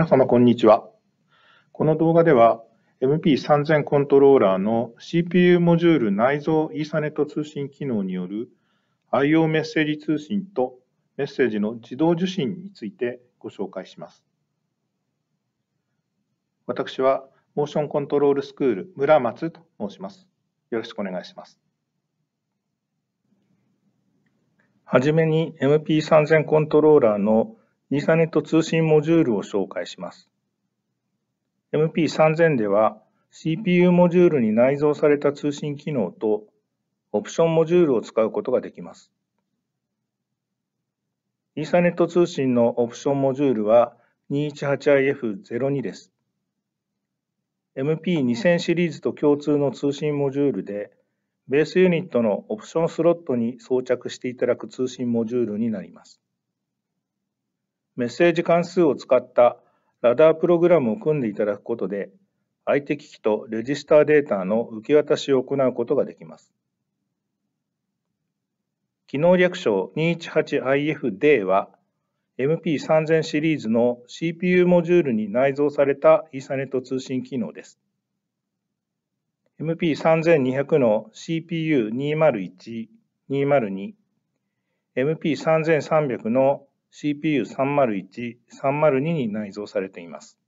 皆様こんにちは。この動画では MP3000 コントローラーの CPU モジュール内蔵イーサネット通信機能による IO メッセージ通信とメッセージの自動受信についてご紹介します。私はモーションコントロールスクール村松と申します。よろしくお願いします。はじめに MP3000 コントローラーのイーサネット通信モジュールを紹介します。MP3000 では CPU モジュールに内蔵された通信機能とオプションモジュールを使うことができます。イーサネット通信のオプションモジュールは 218IF02 です。MP2000 シリーズと共通の通信モジュールで、ベースユニットのオプションスロットに装着していただく通信モジュールになります。メッセージ関数を使ったラダープログラムを組んでいただくことで、相手機器とレジスターデータの受け渡しを行うことができます。機能略称 218IFD は MP3000 シリーズの CPU モジュールに内蔵されたイーサネット通信機能です。MP3200 の CPU201、202、MP3300 の CPU301、302に内蔵されています。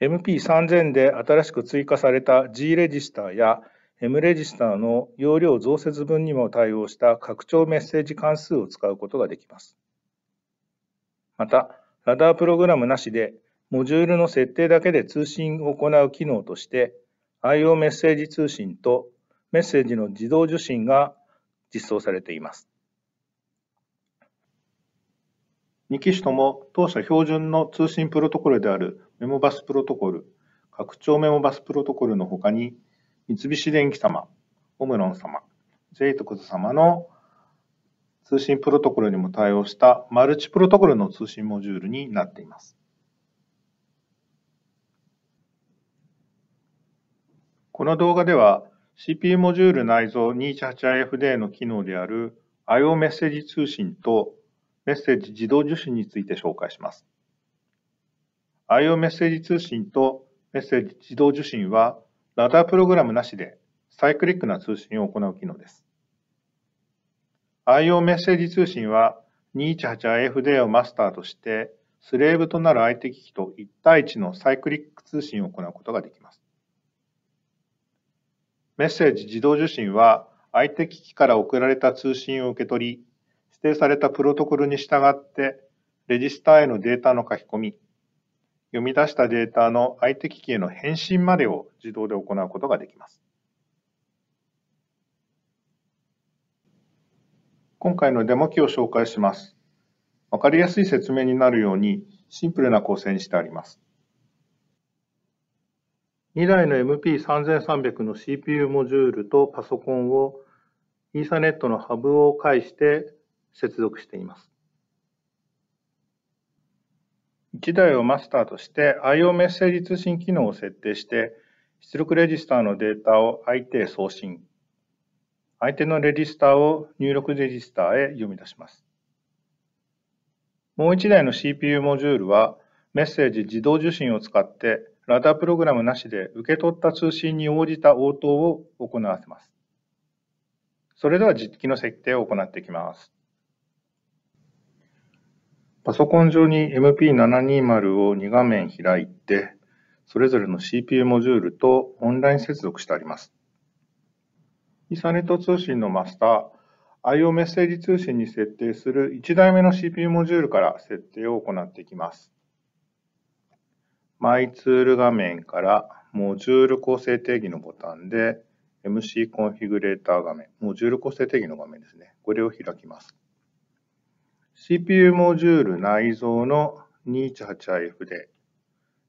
MP3000 で新しく追加された G レジスタや M レジスタの容量増設分にも対応した拡張メッセージ関数を使うことができます。また、ラダープログラムなしで、モジュールの設定だけで通信を行う機能として、IO メッセージ通信とメッセージの自動受信が実装されています。2機種とも当社標準の通信プロトコルであるメモバスプロトコル、拡張メモバスプロトコルの他に、三菱電機様、オムロン様、ジェイトクズ様の通信プロトコルにも対応したマルチプロトコルの通信モジュールになっています。この動画では CPU モジュール内蔵 218IFD の機能である IO メッセージ通信とメッセージ自動受信について紹介します。IO メッセージ通信とメッセージ自動受信は、ラダープログラムなしでサイクリックな通信を行う機能です。IO メッセージ通信は 218IFD をマスターとして、スレーブとなる相手機器と1対1のサイクリック通信を行うことができます。メッセージ自動受信は、相手機器から送られた通信を受け取り、定されたプロトコルに従って、レジスターへのデータの書き込み、読み出したデータの相手機器への返信までを自動で行うことができます。今回のデモ機を紹介します。わかりやすい説明になるようにシンプルな構成にしてあります。2台の MP3300 の CPU モジュールとパソコンをイーサネットのハブを介して接続しています。1台をマスターとして IO メッセージ通信機能を設定して出力レジスターのデータを相手へ送信。相手のレジスターを入力レジスターへ読み出します。もう1台の CPU モジュールはメッセージ自動受信を使ってラダープログラムなしで受け取った通信に応じた応答を行わせます。それでは実機の設定を行っていきます。パソコン上に MP720 を2画面開いて、それぞれの CPU モジュールとオンライン接続してあります。イーサネット通信のマスター、IO メッセージ通信に設定する1台目の CPU モジュールから設定を行っていきます。マイツール画面からモジュール構成定義のボタンで MC コンフィグレーター画面、モジュール構成定義の画面ですね。これを開きます。CPU モジュール内蔵の 218IF で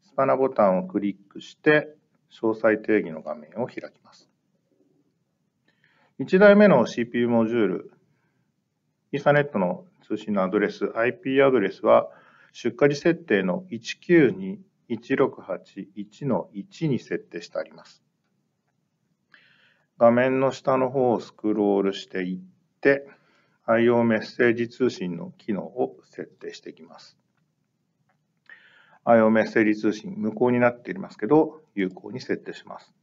スパナボタンをクリックして詳細定義の画面を開きます。1台目の CPU モジュール、イーサネットの通信のアドレス、IP アドレスは出荷時設定の192.168.1の1に設定してあります。画面の下の方をスクロールしていって、IO メッセージ通信の機能を設定していきます。IO メッセージ通信無効になっていますけど、有効に設定します。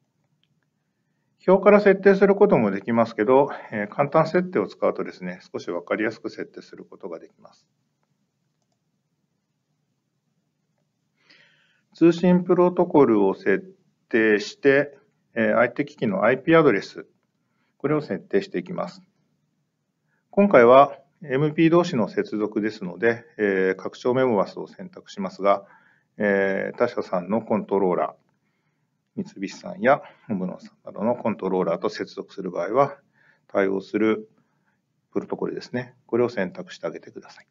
表から設定することもできますけど、えー、簡単設定を使うとですね、少しわかりやすく設定することができます。通信プロトコルを設定して、えー、相手機器の IP アドレス、これを設定していきます。今回は MP 同士の接続ですので、えー、拡張メモバスを選択しますが、えー、他社さんのコントローラー、三菱さんや本ムのさんなどのコントローラーと接続する場合は、対応するプロトコルですね。これを選択してあげてください。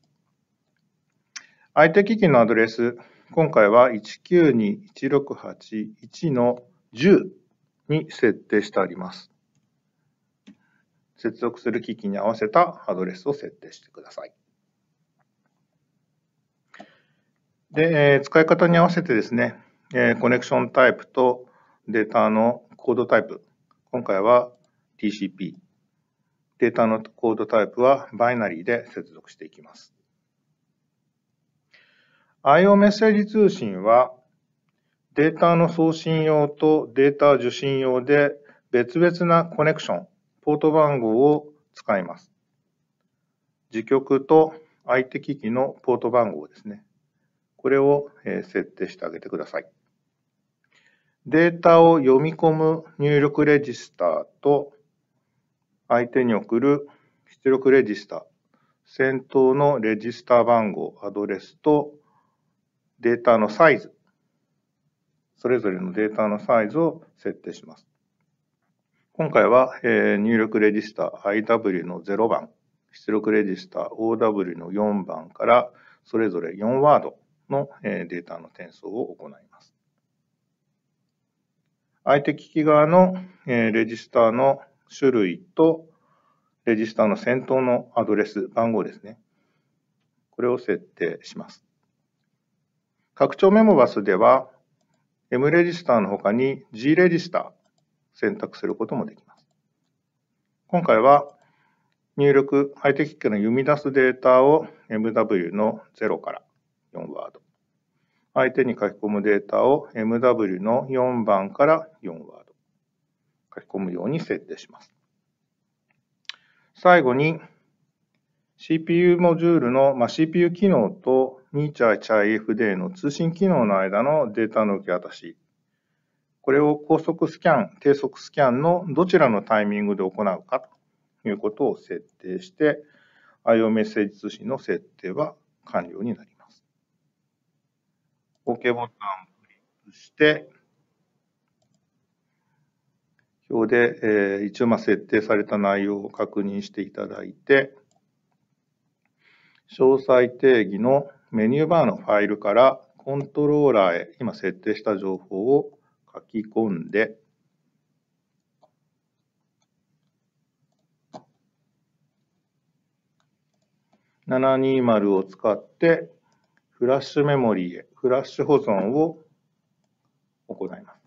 相手機器のアドレス、今回は192.168.1の10に設定してあります。接続する機器に合わせたアドレスを設定してください。で、えー、使い方に合わせてですね、えー、コネクションタイプとデータのコードタイプ、今回は TCP、データのコードタイプはバイナリーで接続していきます。IO メッセージ通信はデータの送信用とデータ受信用で別々なコネクションポート番号を使います。自局と相手機器のポート番号ですね。これを設定してあげてください。データを読み込む入力レジスターと相手に送る出力レジスター、先頭のレジスター番号、アドレスとデータのサイズ、それぞれのデータのサイズを設定します。今回は、えー、入力レジスタ IW の0番、出力レジスタ OW の4番から、それぞれ4ワードの、えー、データの転送を行います。相手機器側の、えー、レジスタの種類と、レジスタの先頭のアドレス、番号ですね。これを設定します。拡張メモバスでは、M レジスターの他に G レジスター、選択することもできます。今回は入力、相手キックの読み出すデータを MW の0から4ワード。相手に書き込むデータを MW の4番から4ワード書き込むように設定します。最後に CPU モジュールの、まあ、CPU 機能と n a c h a i c h a i f d の通信機能の間のデータの受け渡しこれを高速スキャン、低速スキャンのどちらのタイミングで行うかということを設定して、IO メッセージ通信の設定は完了になります。OK ボタンをクリックして、表で、えー、一応ま設定された内容を確認していただいて、詳細定義のメニューバーのファイルからコントローラーへ今設定した情報を書き込んで、720を使ってフラッシュメモリへフラッシュ保存を行います。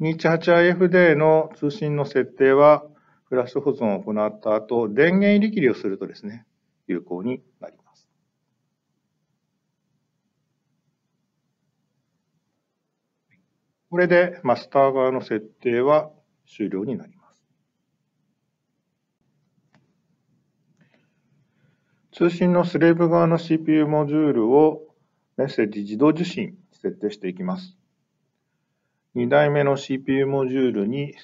2 8 i f d の通信の設定はフラッシュ保存を行った後、電源入り切りをするとですね、有効になります。これでマスター側の設定は終了になります。通信のスレーブ側の CPU モジュールをメッセージ自動受信設定していきます。2台目の CPU モジュールに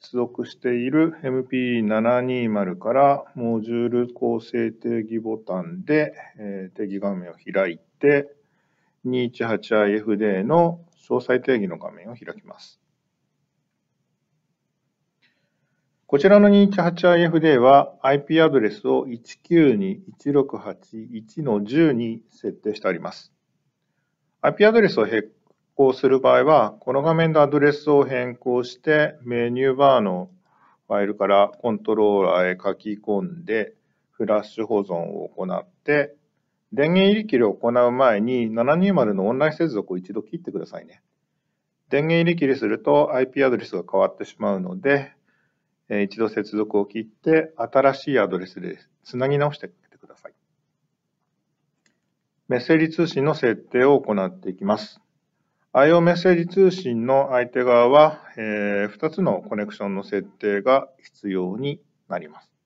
接続している MP720 からモジュール構成定義ボタンで定義画面を開いて 218IFD の詳細定義の画面を開きます。こちらの 218IFD は IP アドレスを192.168.1の10に設定してあります。IP アドレスを変更する場合は、この画面でアドレスを変更して、メニューバーのファイルからコントローラーへ書き込んで、フラッシュ保存を行って、電源入り切りを行う前に720のオンライン接続を一度切ってくださいね。電源入り切りすると IP アドレスが変わってしまうので、一度接続を切って新しいアドレスでつなぎ直してみてください。メッセージ通信の設定を行っていきます。IO メッセージ通信の相手側は、2つのコネクションの設定が必要になります。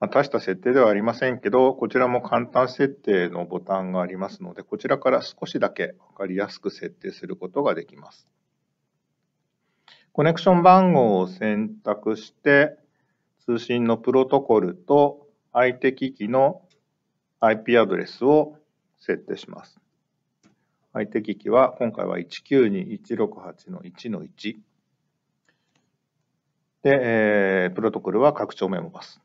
まあ、大した設定ではありませんけど、こちらも簡単設定のボタンがありますので、こちらから少しだけわかりやすく設定することができます。コネクション番号を選択して、通信のプロトコルと相手機器の IP アドレスを設定します。相手機器は今回は192.168.1.1で、えー、プロトコルは拡張メモバス。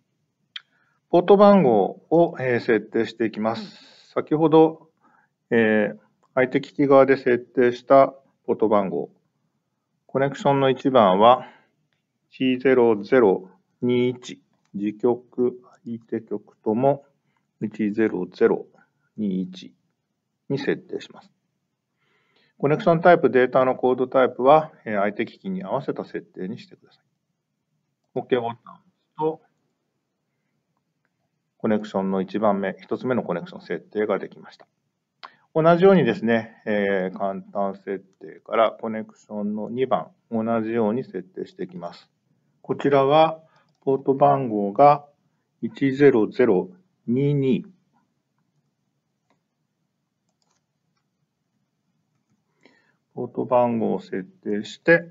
ポート番号を、設定していきます。先ほど、えー、相手機器側で設定したポート番号。コネクションの1番は10021、自局、相手局とも10021に設定します。コネクションタイプ、データのコードタイプは、え相手機器に合わせた設定にしてください。OK ボタンとコネクションの1番目、1つ目のコネクション設定ができました。同じようにですね、えー、簡単設定からコネクションの2番、同じように設定していきます。こちらは、ポート番号が10022。ポート番号を設定して、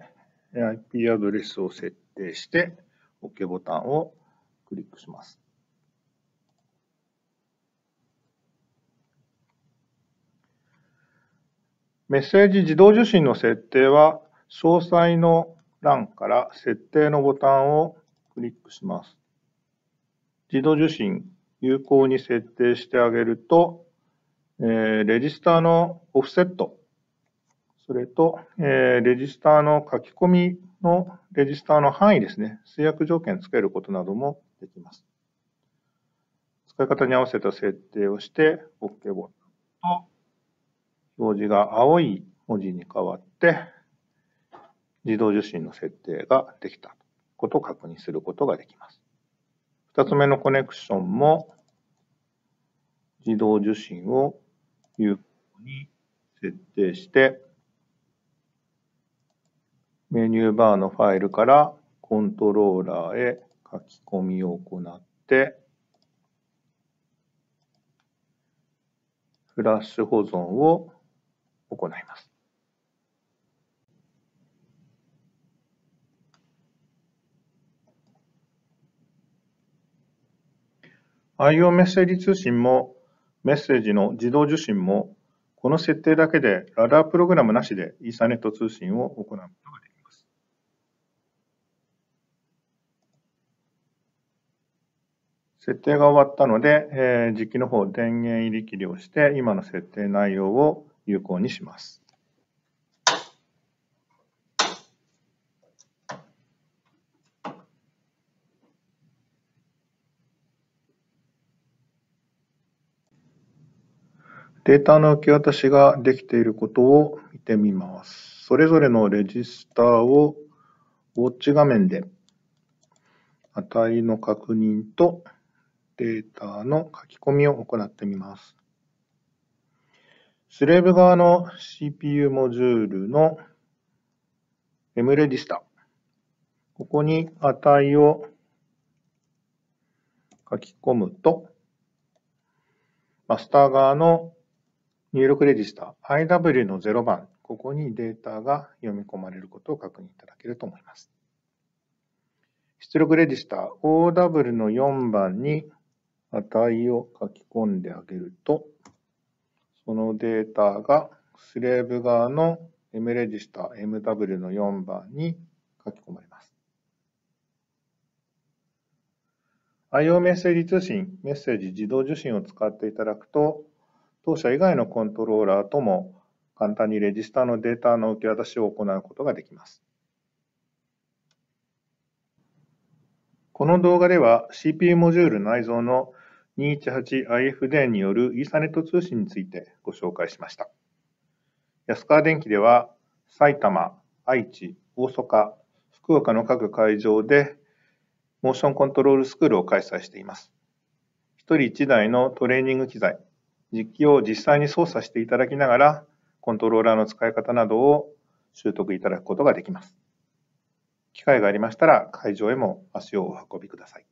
IP アドレスを設定して、OK ボタンをクリックします。メッセージ自動受信の設定は、詳細の欄から設定のボタンをクリックします。自動受信、有効に設定してあげると、えー、レジスターのオフセット、それと、えー、レジスターの書き込みのレジスターの範囲ですね、制約条件つけることなどもできます。使い方に合わせた設定をして、OK ボタンと表示が青い文字に変わって、自動受信の設定ができたことを確認することができます。二つ目のコネクションも、自動受信を有効に設定して、メニューバーのファイルからコントローラーへ書き込みを行って、フラッシュ保存を行います。IO メッセージ通信もメッセージの自動受信もこの設定だけでラダープログラムなしでイーサネット通信を行うことができます。設定が終わったので、えー、実機の方電源入り切りをして今の設定内容を有効にします。データの受け渡しができていることを見てみます。それぞれのレジスターをウォッチ画面で値の確認とデータの書き込みを行ってみます。スレーブ側の CPU モジュールの M レジスタ。ここに値を書き込むと、マスター側の入力レジスタ IW の0番、ここにデータが読み込まれることを確認いただけると思います。出力レジスタ OW の4番に値を書き込んであげると、このデータがスレーブ側の M レジスタ MW の4番に書き込まれます。IO メッセージ通信、メッセージ自動受信を使っていただくと、当社以外のコントローラーとも簡単にレジスタのデータの受け渡しを行うことができます。この動画では CPU モジュール内蔵の 218IF d によるイーサネット通信についてご紹介しました。安川電機では埼玉、愛知、大阪、福岡の各会場でモーションコントロールスクールを開催しています。一人一台のトレーニング機材、実機を実際に操作していただきながら、コントローラーの使い方などを習得いただくことができます。機会がありましたら会場へも足をお運びください。